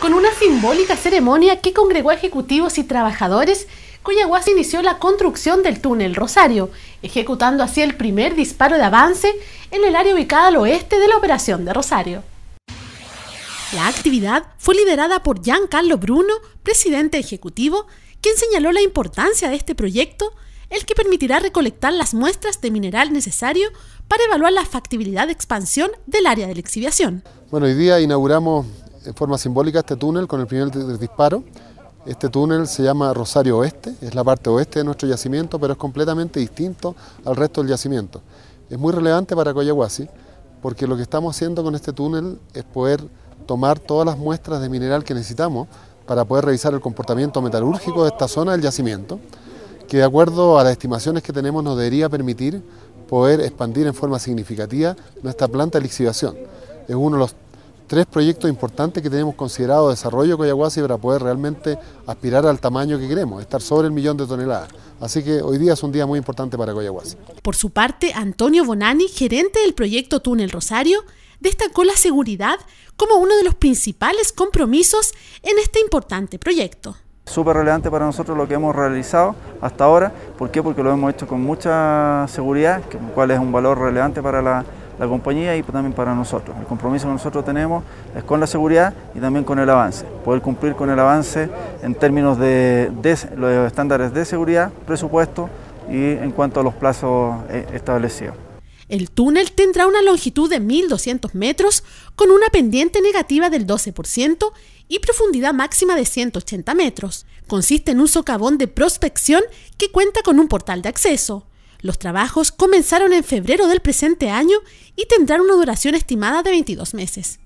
con una simbólica ceremonia que congregó a ejecutivos y trabajadores Cuyaguas inició la construcción del túnel Rosario, ejecutando así el primer disparo de avance en el área ubicada al oeste de la operación de Rosario. La actividad fue liderada por Giancarlo Bruno, presidente ejecutivo, quien señaló la importancia de este proyecto, el que permitirá recolectar las muestras de mineral necesario para evaluar la factibilidad de expansión del área de la exhibición. Bueno, hoy día inauguramos en forma simbólica este túnel con el primer disparo. Este túnel se llama Rosario Oeste, es la parte oeste de nuestro yacimiento, pero es completamente distinto al resto del yacimiento. Es muy relevante para Coyahuasi, porque lo que estamos haciendo con este túnel es poder tomar todas las muestras de mineral que necesitamos para poder revisar el comportamiento metalúrgico de esta zona del yacimiento, que de acuerdo a las estimaciones que tenemos nos debería permitir poder expandir en forma significativa nuestra planta de lixiviación. Es uno de los tres proyectos importantes que tenemos considerado desarrollo Coyahuasi para poder realmente aspirar al tamaño que queremos, estar sobre el millón de toneladas. Así que hoy día es un día muy importante para Coyahuasi. Por su parte, Antonio Bonani, gerente del proyecto Túnel Rosario, destacó la seguridad como uno de los principales compromisos en este importante proyecto. Súper relevante para nosotros lo que hemos realizado hasta ahora. ¿Por qué? Porque lo hemos hecho con mucha seguridad, lo cual es un valor relevante para la la compañía y también para nosotros. El compromiso que nosotros tenemos es con la seguridad y también con el avance. Poder cumplir con el avance en términos de, los estándares de seguridad, presupuesto y en cuanto a los plazos eh, establecidos. El túnel tendrá una longitud de 1.200 metros con una pendiente negativa del 12% y profundidad máxima de 180 metros. Consiste en un socavón de prospección que cuenta con un portal de acceso. Los trabajos comenzaron en febrero del presente año y tendrán una duración estimada de 22 meses.